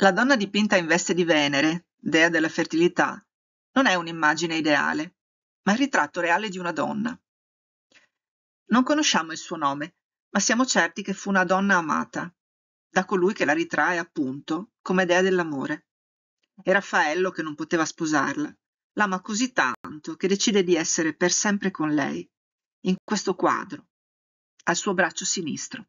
La donna dipinta in veste di Venere, dea della fertilità, non è un'immagine ideale, ma il ritratto reale di una donna. Non conosciamo il suo nome, ma siamo certi che fu una donna amata, da colui che la ritrae appunto come dea dell'amore. E Raffaello, che non poteva sposarla, l'ama così tanto che decide di essere per sempre con lei, in questo quadro, al suo braccio sinistro.